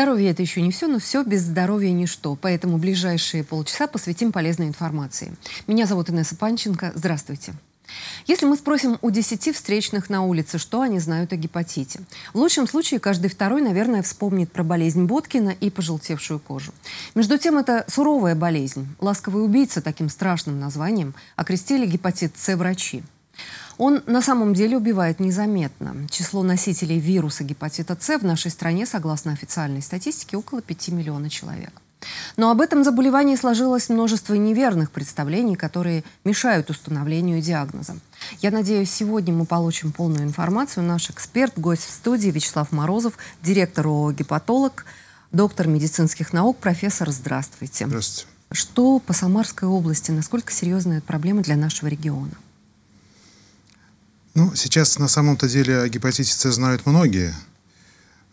Здоровье – это еще не все, но все без здоровья – ничто. Поэтому ближайшие полчаса посвятим полезной информации. Меня зовут Инесса Панченко. Здравствуйте. Если мы спросим у 10 встречных на улице, что они знают о гепатите, в лучшем случае каждый второй, наверное, вспомнит про болезнь Боткина и пожелтевшую кожу. Между тем, это суровая болезнь. Ласковый убийца таким страшным названием окрестили гепатит С врачи. Он на самом деле убивает незаметно. Число носителей вируса гепатита С в нашей стране, согласно официальной статистике, около 5 миллионов человек. Но об этом заболевании сложилось множество неверных представлений, которые мешают установлению диагноза. Я надеюсь, сегодня мы получим полную информацию. Наш эксперт, гость в студии Вячеслав Морозов, директор ООО «Гепатолог», доктор медицинских наук, профессор. Здравствуйте. Здравствуйте. Что по Самарской области? Насколько серьезная проблема для нашего региона? Ну, сейчас на самом-то деле о гепатите С знают многие.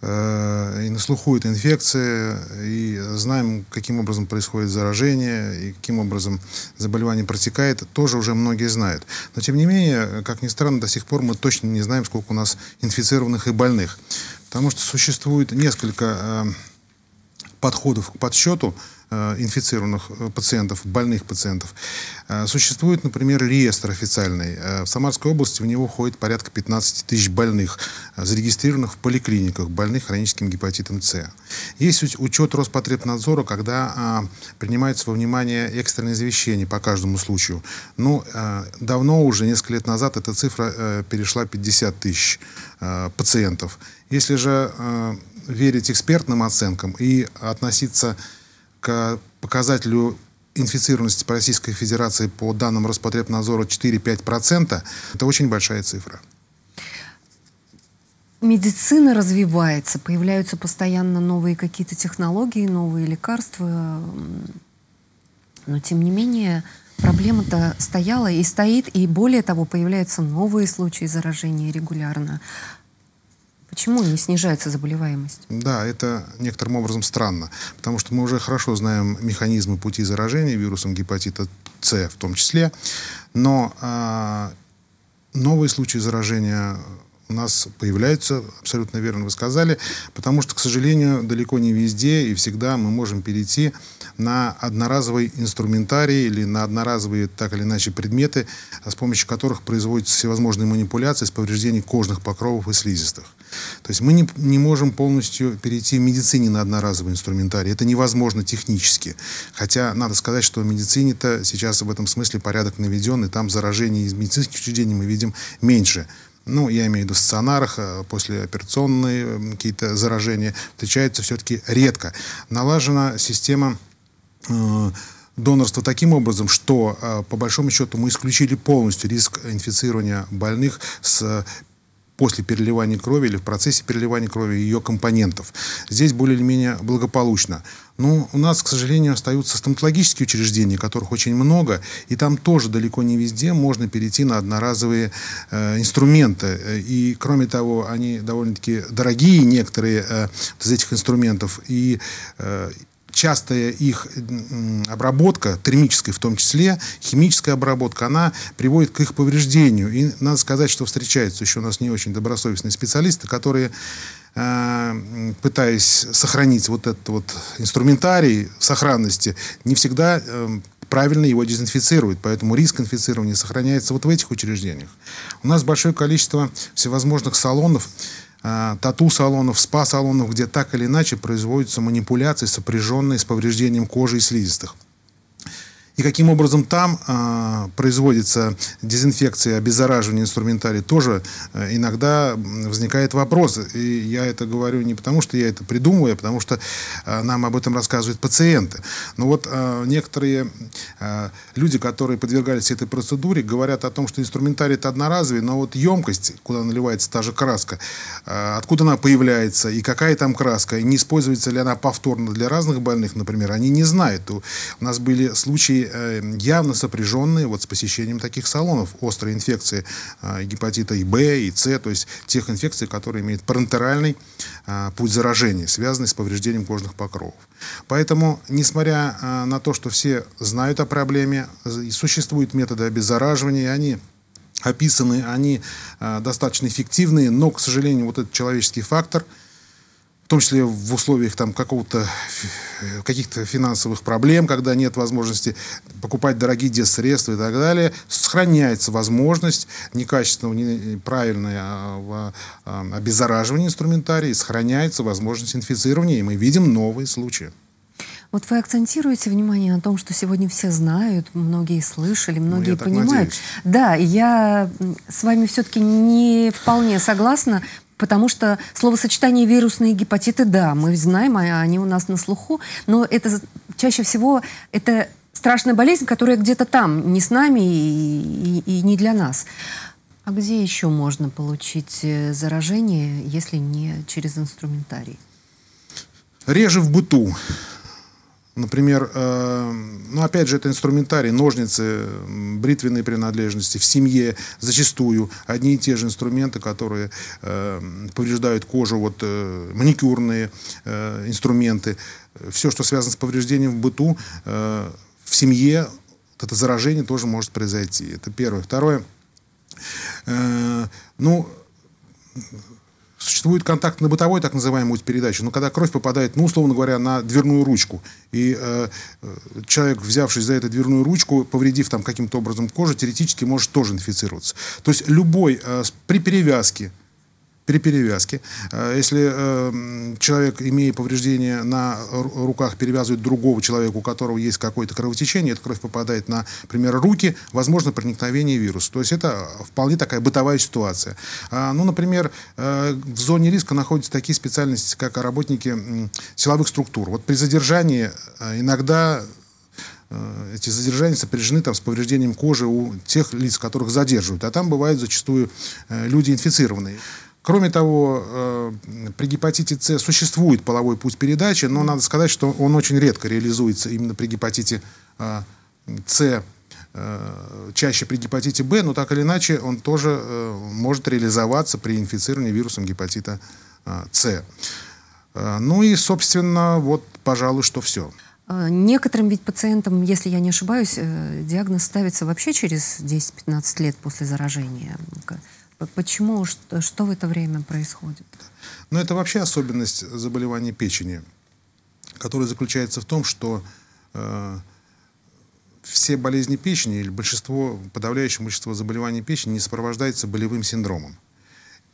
Э, и на слуху эта инфекция, и знаем, каким образом происходит заражение, и каким образом заболевание протекает, тоже уже многие знают. Но, тем не менее, как ни странно, до сих пор мы точно не знаем, сколько у нас инфицированных и больных. Потому что существует несколько э, подходов к подсчету, Э, инфицированных э, пациентов, больных пациентов. Э, существует, например, реестр официальный. В Самарской области в него ходит порядка 15 тысяч больных, зарегистрированных в поликлиниках, больных хроническим гепатитом С. Есть учет Роспотребнадзора, когда а, принимается во внимание экстренные завещания по каждому случаю. Ну, давно уже, несколько лет назад, эта цифра перешла 50 тысяч пациентов. Если же верить экспертным оценкам и относиться к к показателю инфицированности по Российской Федерации по данным Роспотребнадзора 4-5%, это очень большая цифра. Медицина развивается, появляются постоянно новые какие-то технологии, новые лекарства. Но тем не менее, проблема-то стояла и стоит, и более того, появляются новые случаи заражения регулярно. Почему не снижается заболеваемость? Да, это некоторым образом странно, потому что мы уже хорошо знаем механизмы пути заражения вирусом гепатита С в том числе, но э, новые случаи заражения у нас появляются, абсолютно верно вы сказали, потому что, к сожалению, далеко не везде и всегда мы можем перейти на одноразовый инструментарий или на одноразовые так или иначе предметы, с помощью которых производятся всевозможные манипуляции с повреждением кожных покровов и слизистых. То есть мы не, не можем полностью перейти в медицине на одноразовый инструментарий. Это невозможно технически. Хотя надо сказать, что в медицине-то сейчас в этом смысле порядок наведен, и там заражений из медицинских учреждений мы видим меньше. Ну, я имею в виду в э, после послеоперационные какие-то заражения встречаются все-таки редко. Налажена система Э, донорство таким образом, что э, по большому счету мы исключили полностью риск инфицирования больных с э, после переливания крови или в процессе переливания крови ее компонентов. Здесь более или менее благополучно. Но ну, у нас, к сожалению, остаются стоматологические учреждения, которых очень много, и там тоже далеко не везде можно перейти на одноразовые э, инструменты. И, кроме того, они довольно-таки дорогие, некоторые э, из этих инструментов, и э, частая их обработка, термическая в том числе, химическая обработка, она приводит к их повреждению. И надо сказать, что встречаются еще у нас не очень добросовестные специалисты, которые э, пытаясь сохранить вот этот вот инструментарий сохранности, не всегда э, правильно его дезинфицируют. Поэтому риск инфицирования сохраняется вот в этих учреждениях. У нас большое количество всевозможных салонов, Э, тату-салонов, спа-салонов, где так или иначе производятся манипуляции, сопряженные с повреждением кожи и слизистых и каким образом там э, производится дезинфекция, обеззараживание инструментария, тоже э, иногда возникает вопрос. И я это говорю не потому, что я это придумываю, а потому что э, нам об этом рассказывают пациенты. Но вот э, некоторые э, люди, которые подвергались этой процедуре, говорят о том, что инструментарий это одноразовый, но вот емкость, куда наливается та же краска, э, откуда она появляется и какая там краска, и не используется ли она повторно для разных больных, например, они не знают. У нас были случаи Эм, явно сопряженные вот с посещением таких салонов. Острые инфекции а, гепатита и Б, и С, то есть тех инфекций, которые имеют парентеральный а, путь заражения, связанный с повреждением кожных покровов. Поэтому, несмотря а, на то, что все знают о проблеме, существуют методы обеззараживания, они описаны, они достаточно эффективные, но, к сожалению, вот этот человеческий фактор – в том числе в условиях там какого-то э, каких-то финансовых проблем, когда нет возможности покупать дорогие детсредства и так далее, сохраняется возможность некачественного, неправильного а, а, а, обеззараживания инструментария, сохраняется возможность инфицирования, и мы видим новые случаи. Вот вы акцентируете внимание на том, что сегодня все знают, многие слышали, ну, многие ну, я понимают. надеюсь. Да, я с вами все-таки не вполне согласна, Потому что словосочетание вирусные гепатиты, да, мы знаем, а они у нас на слуху, но это чаще всего это страшная болезнь, которая где-то там, не с нами и, и, и не для нас. А где еще можно получить э, заражение, если не через инструментарий? Реже в быту. Например, э, ну опять же это инструментарий, ножницы, бритвенные принадлежности в семье зачастую одни и те же инструменты, которые э, повреждают кожу, вот э, маникюрные инструменты, все, что связано с повреждением в быту, в семье это заражение тоже может произойти. Это первое. Второе, ну Существует контакт на бытовой так называемой передаче, но когда кровь попадает, ну, условно говоря, на дверную ручку, и э, э, человек, взявшись за эту дверную ручку, повредив там каким-то образом кожу, теоретически может тоже инфицироваться. То есть любой, э, при перевязке, при перевязке. Э, если э, человек, имея повреждение на руках, перевязывает другого человека, у которого есть какое-то кровотечение, эта кровь попадает на, например, руки, возможно проникновение вируса. То есть это вполне такая бытовая ситуация. А, ну, например, э, в зоне риска находятся такие специальности, как работники силовых структур. Вот при задержании иногда эти задержания сопряжены там, с повреждением кожи у тех лиц, которых задерживают. А там бывают зачастую люди инфицированные. Кроме того, э, при гепатите С существует половой путь передачи, но надо сказать, что он очень редко реализуется именно при гепатите э, С, э, чаще при гепатите Б, но так или иначе он тоже может реализоваться при инфицировании вирусом гепатита С. Ну и, собственно, вот, пожалуй, что все. Некоторым ведь пациентам, если я не ошибаюсь, диагноз ставится вообще через 10-15 лет после заражения. Почему, что, что в это время происходит? Ну, это вообще особенность заболевания печени, которая заключается в том, что э, все болезни печени или большинство, подавляющее большинство заболеваний печени не сопровождается болевым синдромом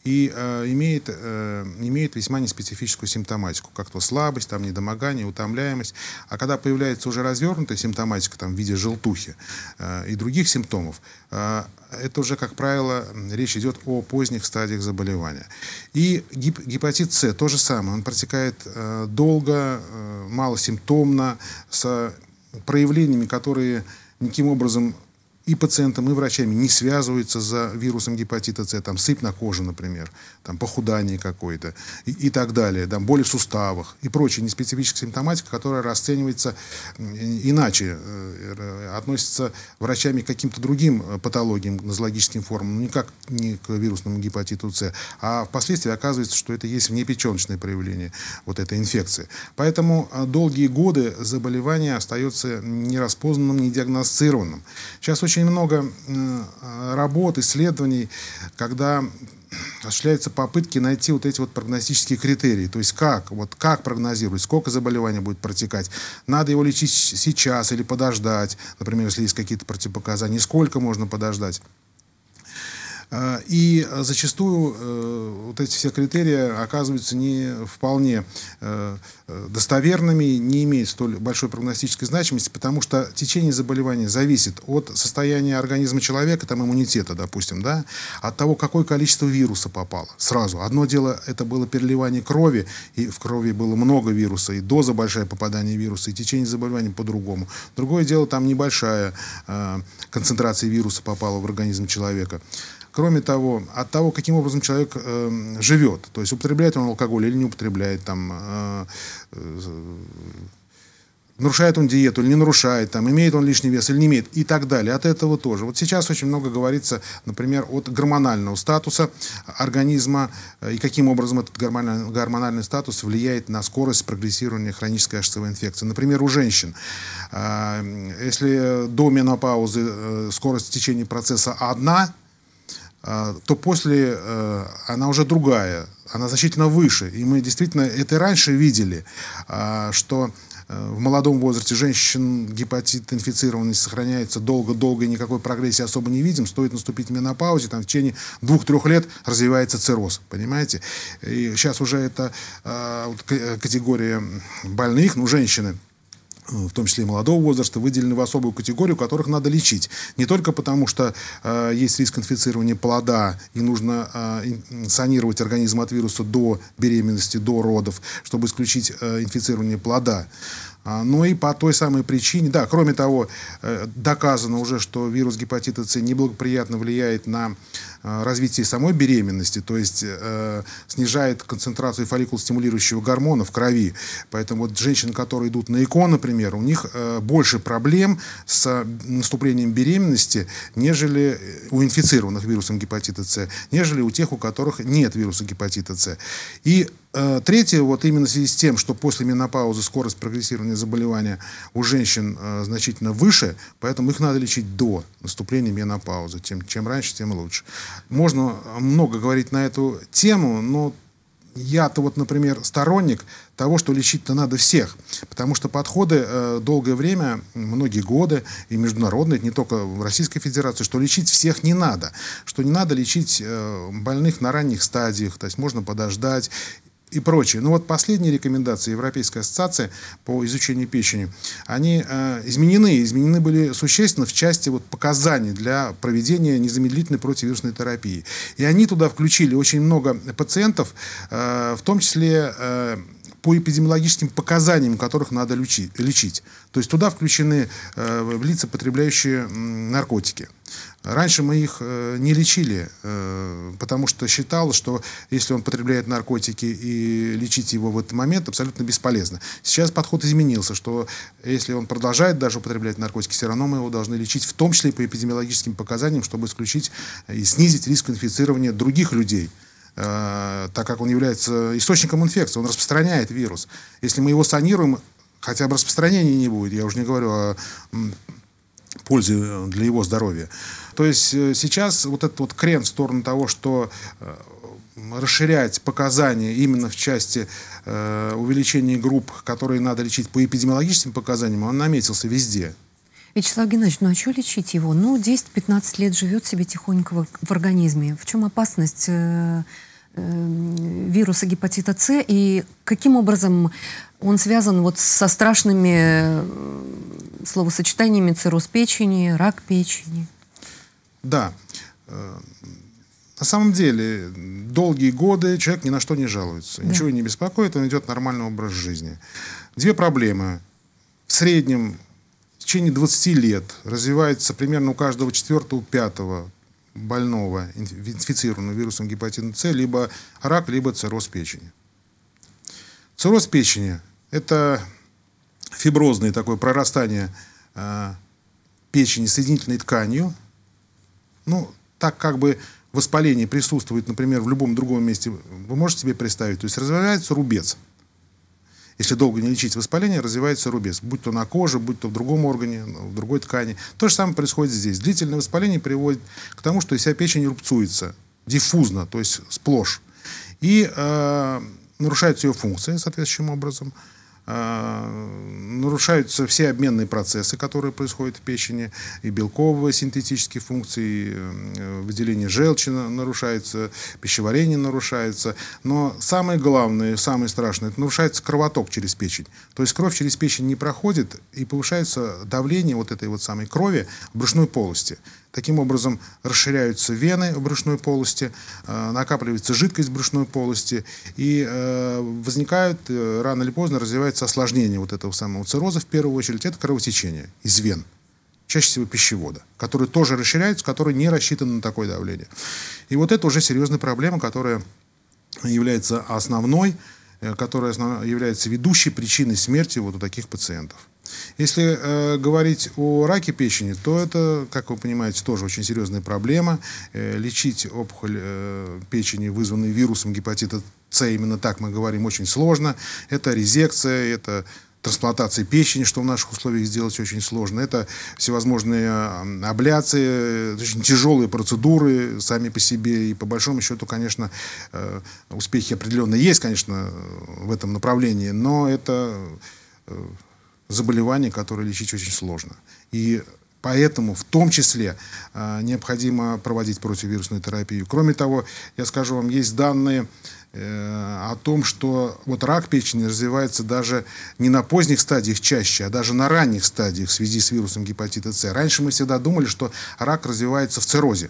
и э, имеет, э, имеет весьма неспецифическую симптоматику, как то слабость, там, недомогание, утомляемость. А когда появляется уже развернутая симптоматика там, в виде желтухи э, и других симптомов, э, это уже, как правило, речь идет о поздних стадиях заболевания. И гип гепатит С то же самое. Он протекает э, долго, э, малосимптомно, с проявлениями, которые никаким образом и пациентам, и врачами не связываются за вирусом гепатита С, там сыпь на коже, например, там похудание какое-то и, и так далее, там боли в суставах и прочая неспецифическая симптоматика, которая расценивается иначе, э, относится врачами к каким-то другим э, патологиям, нозологическим формам, никак не к вирусному гепатиту С, а впоследствии оказывается, что это есть внепеченочное проявление вот этой инфекции. Поэтому э, долгие годы заболевание остается нераспознанным, недиагностированным. Сейчас очень очень много э, работ, исследований, когда осуществляются попытки найти вот эти вот прогностические критерии. То есть как, вот как прогнозировать, сколько заболевания будет протекать, надо его лечить сейчас или подождать, например, если есть какие-то противопоказания, сколько можно подождать. Э, и зачастую э, вот эти все критерии оказываются не вполне э, достоверными, не имеют столь большой прогностической значимости, потому что течение заболевания зависит от состояния организма человека, там иммунитета, допустим, да, от того, какое количество вируса попало сразу. Одно дело, это было переливание крови, и в крови было много вируса, и доза большая попадания вируса, и течение заболевания по-другому. Другое дело, там небольшая э, концентрация вируса попала в организм человека. Кроме того, от того, каким образом человек э, эм, живет, то есть употребляет он алкоголь или не употребляет, там, э, э, нарушает он диету или не нарушает, там, имеет он лишний вес или не имеет и так далее. От этого тоже. Вот сейчас очень много говорится, например, от гормонального статуса организма э, и каким образом этот гормональный, гормональный статус влияет на скорость прогрессирования хронической ашцевой инфекции. Например, у женщин, э, если до менопаузы э, скорость течения процесса одна, а, то после э, она уже другая, она значительно выше. И мы действительно это и раньше видели, а, что э, в молодом возрасте женщин гепатит инфицированный сохраняется долго-долго, никакой прогрессии особо не видим. Стоит наступить менопаузе, там в течение двух-трех лет развивается цирроз, понимаете? И сейчас уже это а, э, категория больных, ну, женщины – Э, в том числе и молодого возраста, выделены в особую категорию, которых надо лечить. Не только потому, что э, есть риск инфицирования плода, и нужно э, санировать организм от вируса до беременности, до родов, чтобы исключить э, инфицирование плода, а, но ну и по той самой причине. Да, кроме того, э, доказано уже, что вирус гепатита С неблагоприятно влияет на Э, развитии самой беременности, то есть э, снижает концентрацию фолликулостимулирующего гормона в крови. Поэтому вот женщины, которые идут на ЭКО, например, у них э, больше проблем с наступлением беременности, нежели э, у инфицированных вирусом гепатита С, нежели у тех, у которых нет вируса гепатита С. И Э, третье, вот именно в связи с тем, что после менопаузы скорость прогрессирования заболевания у женщин э, значительно выше, поэтому их надо лечить до наступления менопаузы. Тем, чем раньше, тем лучше. Можно э, много говорить на эту тему, но я-то вот, например, сторонник того, что лечить-то надо всех, потому что подходы э, долгое время, многие годы, и международные, не только в Российской Федерации, что лечить всех не надо, что не надо лечить э, больных на ранних стадиях, то есть можно подождать, и прочее. Ну вот последние рекомендации Европейской ассоциации по изучению печени, они э, изменены, изменены были существенно в части вот показаний для проведения незамедлительной противовирусной терапии. И они туда включили очень много пациентов, э, в том числе э, по эпидемиологическим показаниям, которых надо лечить. То есть туда включены э, лица, потребляющие наркотики. Раньше мы их э, не лечили, э, потому что считалось, что если он потребляет наркотики и лечить его в этот момент абсолютно бесполезно. Сейчас подход изменился, что если он продолжает даже употреблять наркотики, все равно мы его должны лечить, в том числе и по эпидемиологическим показаниям, чтобы исключить э, и снизить риск инфицирования других людей. Э, так как он является источником инфекции, он распространяет вирус. Если мы его санируем, хотя бы распространения не будет, я уже не говорю о пользе для его здоровья. То есть э, сейчас вот этот вот крен в сторону того, что э, расширять показания именно в части увеличения групп, которые надо лечить по эпидемиологическим показаниям, он наметился везде. Вячеслав Геннадьевич, ну а что лечить его? Ну, 10-15 лет живет себе тихонько в, организме. В чем опасность э, э, вируса гепатита С и каким образом он связан вот со страшными э, словосочетаниями цирроз печени, рак печени? Да. Э, на самом деле, долгие годы человек ни на что не жалуется, да. ничего не беспокоит, он идет нормальный образ жизни. Две проблемы. В среднем течение 20 лет развивается примерно у каждого четвертого, пятого больного, инфицированного вирусом гепатита С, либо рак, либо цирроз печени. Цирроз печени – это фиброзное такое прорастание э, печени соединительной тканью. Ну, так как бы воспаление присутствует, например, в любом другом месте, вы можете себе представить? То есть развивается рубец – если долго не лечить воспаление, развивается рубец, будь то на коже, будь то в другом органе, ну, в другой ткани. То же самое происходит здесь. Длительное воспаление приводит к тому, что вся печень рубцуется диффузно, то есть сплошь. И э, нарушаются ее функция соответствующим образом – Э, нарушаются все обменные процессы, которые происходят в печени, и белковые синтетические функции, э, выделение желчи нарушается, пищеварение нарушается. Но самое главное, самое страшное, это нарушается кровоток через печень. То есть кровь через печень не проходит, и повышается давление вот этой вот самой крови в брюшной полости. Таким образом расширяются вены в брюшной полости, э, накапливается жидкость в брюшной полости и э, возникают, э, рано или поздно развивается осложнение вот этого самого цирроза в первую очередь, это кровотечение из вен чаще всего пищевода, который тоже расширяется, который не рассчитан на такое давление. И вот это уже серьезная проблема, которая является основной, которая является ведущей причиной смерти вот у таких пациентов. Если э, говорить о раке печени, то это, как вы понимаете, тоже очень серьезная проблема. Э, лечить опухоль э, печени, вызванную вирусом гепатита С, именно так мы говорим, очень сложно. Это резекция, это трансплантация печени, что в наших условиях сделать очень сложно. Это всевозможные абляции, э, очень тяжелые процедуры сами по себе. И по большому счету, конечно, э, успехи определенно есть, конечно, в этом направлении, но это э, заболевание, которое лечить очень сложно. И Поэтому в том числе э, необходимо проводить противовирусную терапию. Кроме того, я скажу вам, есть данные э, о том, что вот рак печени развивается даже не на поздних стадиях чаще, а даже на ранних стадиях в связи с вирусом гепатита С. Раньше мы всегда думали, что рак развивается в циррозе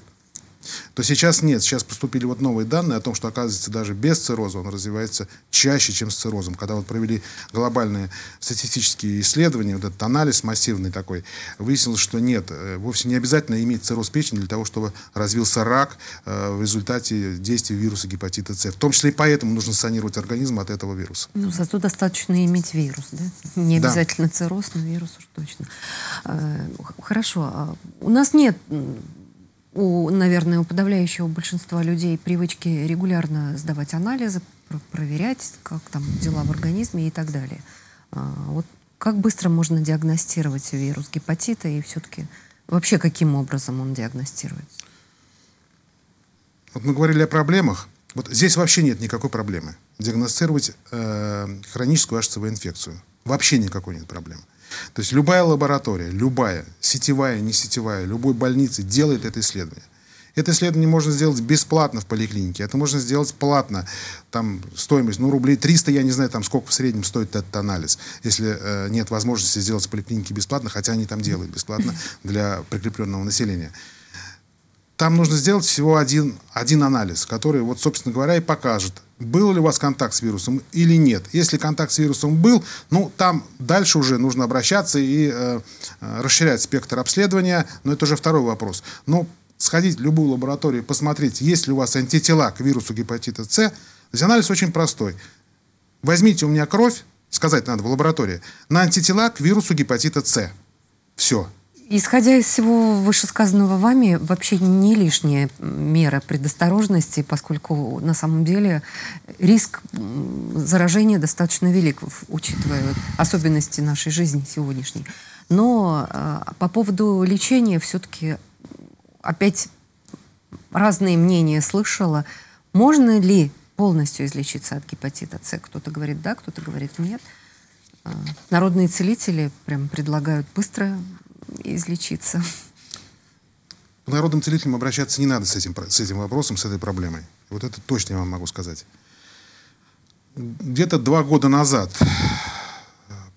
то сейчас нет. Сейчас поступили вот новые данные о том, что, оказывается, даже без цирроза он развивается чаще, чем с циррозом. Когда вот провели глобальные статистические исследования, вот этот анализ массивный такой, выяснилось, что нет, э, вовсе не обязательно иметь цирроз печени для того, чтобы развился рак э, в результате действия вируса гепатита С. В том числе и поэтому нужно санировать организм от этого вируса. Ну, зато достаточно иметь вирус, да? Не обязательно да. цирроз, но вирус уж точно. Э, хорошо. А у нас нет у, наверное, у подавляющего большинства людей привычки регулярно сдавать анализы, проверять, как там дела в организме и так далее. А, вот как быстро можно диагностировать вирус гепатита и все-таки вообще каким образом он диагностируется? Вот мы говорили о проблемах. Вот здесь вообще нет никакой проблемы. Диагностировать э, хроническую HCV инфекцию. Вообще никакой нет проблемы. То есть любая лаборатория, любая, сетевая, не сетевая, любой больницы делает это исследование. Это исследование можно сделать бесплатно в поликлинике, это можно сделать платно, там стоимость, ну, рублей 300, я не знаю, там сколько в среднем стоит этот анализ, если э, нет возможности сделать в поликлинике бесплатно, хотя они там делают бесплатно для прикрепленного населения. Там нужно сделать всего один, один анализ, который, вот, собственно говоря, и покажет, был ли у вас контакт с вирусом или нет. Если контакт с вирусом был, ну, там дальше уже нужно обращаться и э, э расширять спектр обследования, но это уже второй вопрос. Но сходить в любую лабораторию, посмотреть, есть ли у вас антитела к вирусу гепатита С, анализ очень простой. Возьмите у меня кровь, сказать надо в лаборатории, на антитела к вирусу гепатита С. Все. Исходя из всего вышесказанного вами, вообще не лишняя мера предосторожности, поскольку на самом деле риск заражения достаточно велик, учитывая особенности нашей жизни сегодняшней. Но э, по поводу лечения все-таки опять разные мнения слышала. Можно ли полностью излечиться от гепатита С? Кто-то говорит да, кто-то говорит нет. А, народные целители прям предлагают быстро излечиться? К народным целителям обращаться не надо с этим, с этим вопросом, с этой проблемой. Вот это точно я вам могу сказать. Где-то два года назад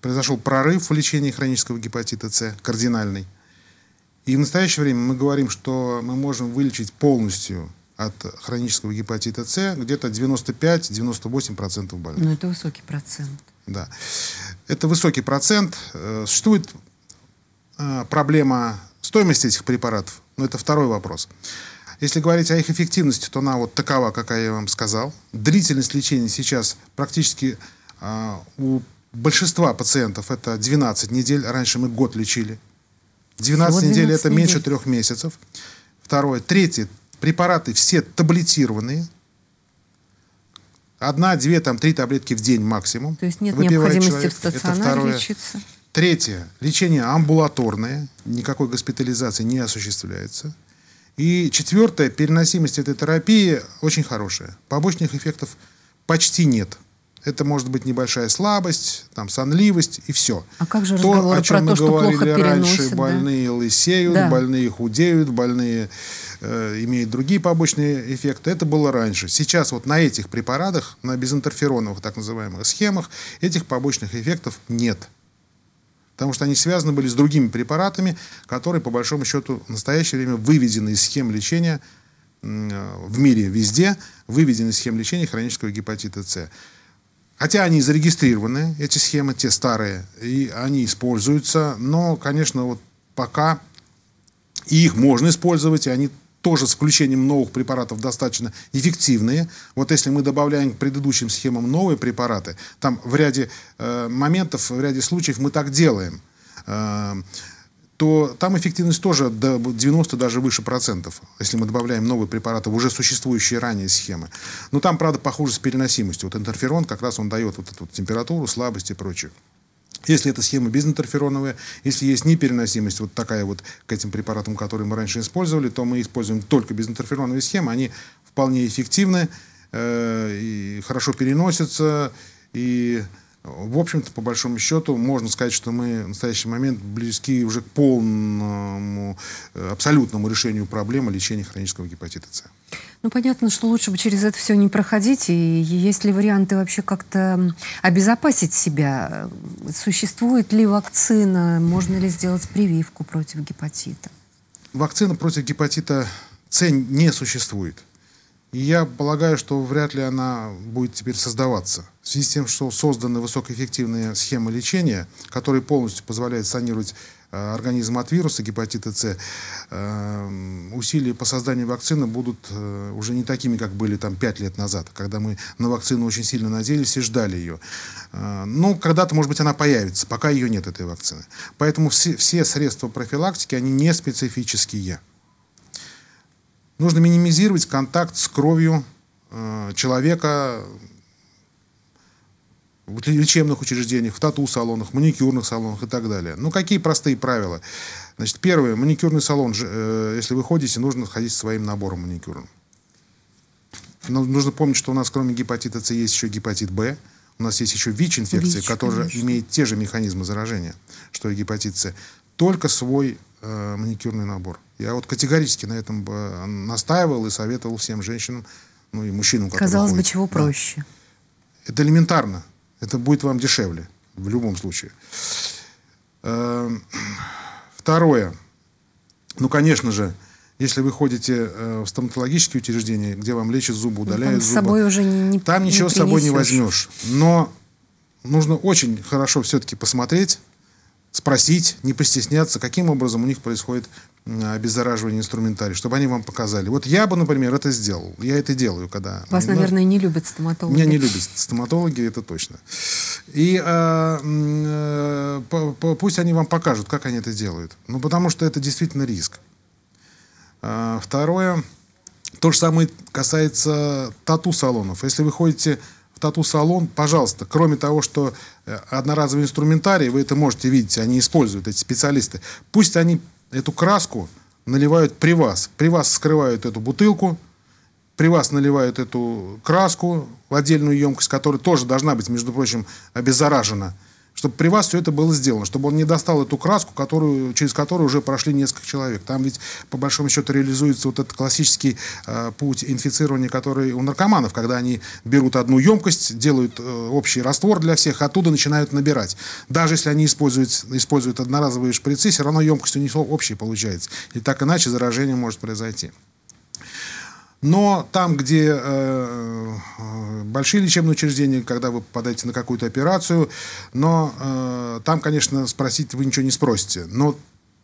произошел прорыв в лечении хронического гепатита С, кардинальный. И в настоящее время мы говорим, что мы можем вылечить полностью от хронического гепатита С где-то 95-98% больных. Ну, это высокий процент. Да. Это высокий процент. Э, существует а, проблема стоимости этих препаратов, но ну, это второй вопрос. Если говорить о их эффективности, то она вот такова, какая я вам сказал. Длительность лечения сейчас практически э, у большинства пациентов это 12 недель. Раньше мы год лечили. 12 12 недель это недель. меньше трех месяцев. Второе. Третье. Препараты все таблетированные. Одна, две, там, три таблетки в день максимум. То есть нет Выпивает необходимости человек. в стационаре лечиться? Третье. Лечение амбулаторное, никакой госпитализации не осуществляется. И четвертое. Переносимость этой терапии очень хорошая. Побочных эффектов почти нет. Это может быть небольшая слабость, там, сонливость и все. А как же то, о чем про мы то, говорили раньше, больные да? лысеют, да. больные худеют, больные э, имеют другие побочные эффекты. Это было раньше. Сейчас вот на этих препаратах, на безинтерфероновых так называемых схемах, этих побочных эффектов нет потому что они связаны были с другими препаратами, которые, по большому счету, в настоящее время выведены из схем лечения э, в мире везде, выведены из схем лечения хронического гепатита С. Хотя они зарегистрированы, эти схемы, те старые, и они используются, но, конечно, вот пока и их можно использовать, и они тоже с включением новых препаратов достаточно эффективные. Вот если мы добавляем к предыдущим схемам новые препараты, там в ряде э, моментов, в ряде случаев мы так делаем, э, то там эффективность тоже до 90 даже выше процентов, если мы добавляем новые препараты в уже существующие ранее схемы. Но там, правда, похоже с переносимостью. Вот интерферон как раз он дает вот эту температуру, слабость и прочее. Если это схема безинтерфероновая, если есть непереносимость вот такая вот к этим препаратам, которые мы раньше использовали, то мы используем только безинтерфероновые схемы. Они вполне эффективны, э, и хорошо переносятся, и в общем-то, по большому счету, можно сказать, что мы в настоящий момент близки уже к полному, э, абсолютному решению проблемы лечения хронического гепатита С. Ну, понятно, что лучше бы через это все не проходить. И есть ли варианты вообще как-то обезопасить себя? Существует ли вакцина? Можно ли сделать прививку против гепатита? Вакцина против гепатита С не существует. И я полагаю, что вряд ли она будет теперь создаваться. В связи с тем, что созданы высокоэффективные схемы лечения, которые полностью позволяют санировать Э, организм от вируса гепатита С, э, усилия по созданию вакцины будут э, уже не такими, как были там 5 лет назад, когда мы на вакцину очень сильно надеялись и ждали ее. Но когда-то, может быть, она появится, пока ее нет, этой вакцины. Поэтому все, все средства профилактики, они не специфические. Нужно минимизировать контакт с кровью человека, в лечебных учреждениях, в тату-салонах, маникюрных салонах и так далее. Ну, какие простые правила? Значит, первое, маникюрный салон, э, если вы ходите, нужно ходить со своим набором маникюра. Но нужно помнить, что у нас кроме гепатита С есть еще гепатит Б, у нас есть еще ВИЧ-инфекция, ВИЧ, которая конечно. имеет те же механизмы заражения, что и гепатит С. Только свой э, маникюрный набор. Я вот категорически на этом э, настаивал и советовал всем женщинам, ну и мужчинам, которые Казалось ходят. бы, чего да. проще. Это элементарно. Это будет вам дешевле в любом случае. Эм, второе. Ну, конечно же, если вы ходите э, в стоматологические учреждения, где вам лечат зубы, ну, удаляют там зубы, собой уже не, там ничего не с собой не возьмешь. Но нужно очень хорошо все-таки посмотреть, спросить, не постесняться, каким образом у них происходит обеззараживание инструментария, чтобы они вам показали. Вот я бы, например, это сделал. Я это делаю, когда... Вас, немножко... наверное, не любят стоматологи. Меня не любят стоматологи, это точно. И а, э, э, пусть они вам покажут, как они это делают. Ну, потому что это действительно риск. Э, второе, то же самое касается тату-салонов. Если вы ходите в тату-салон, пожалуйста, кроме того, что э, одноразовый инструментарий, вы это можете видеть, они используют, эти специалисты, пусть они эту краску наливают при вас. При вас скрывают эту бутылку, при вас наливают эту краску в отдельную емкость, которая тоже должна быть, между прочим, обеззаражена – чтобы при вас все это было сделано, чтобы он не достал эту краску, которую, через которую уже прошли несколько человек. Там ведь, по большому счету, реализуется вот этот классический э, путь инфицирования, который у наркоманов, когда они берут одну емкость, делают э, общий раствор для всех, оттуда начинают набирать. Даже если они используют, используют одноразовые шприцы, все равно емкость у них общая получается. И так иначе заражение может произойти. Но там, где э, э, большие лечебные учреждения, когда вы попадаете на какую-то операцию, но э, там, конечно, спросить вы ничего не спросите. Но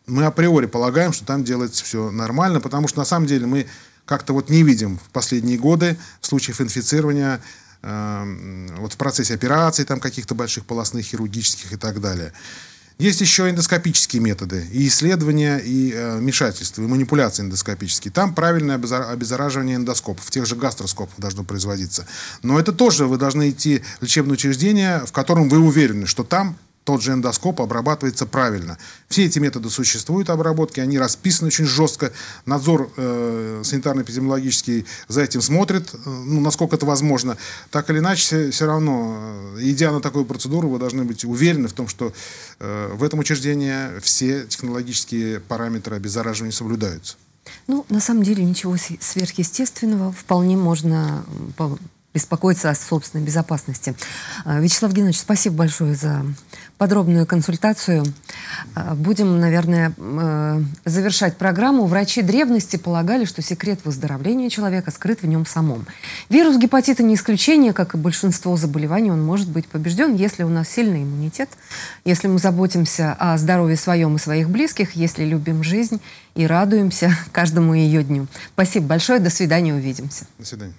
мы априори полагаем, что там делается все нормально, потому что на самом деле мы как-то вот не видим в последние годы случаев инфицирования э, вот в процессе операции там каких-то больших полостных, хирургических и так далее. Есть еще эндоскопические методы, и исследования, и э, вмешательства, и манипуляции эндоскопические. Там правильное обеззараживание эндоскопов, тех же гастроскопов должно производиться. Но это тоже вы должны идти в лечебное учреждение, в котором вы уверены, что там тот же эндоскоп обрабатывается правильно. Все эти методы существуют обработки, они расписаны очень жестко. Надзор э, санитарно-эпидемиологический за этим смотрит, э, ну, насколько это возможно. Так или иначе, все, все равно, э, идя на такую процедуру, вы должны быть уверены в том, что э, в этом учреждении все технологические параметры обеззараживания соблюдаются. Ну, на самом деле ничего сверхъестественного. Вполне можно беспокоиться о собственной безопасности. А, Вячеслав Геннадьевич, спасибо большое за подробную консультацию. А, Будем, наверное, э, завершать программу. Врачи древности полагали, что секрет выздоровления человека скрыт в нем самом. Вирус гепатита не исключение, как и большинство заболеваний, он может быть побежден, если у нас сильный иммунитет, если мы заботимся о здоровье своем и своих близких, если любим жизнь и радуемся каждому ее дню. Спасибо большое, до свидания, увидимся. До свидания.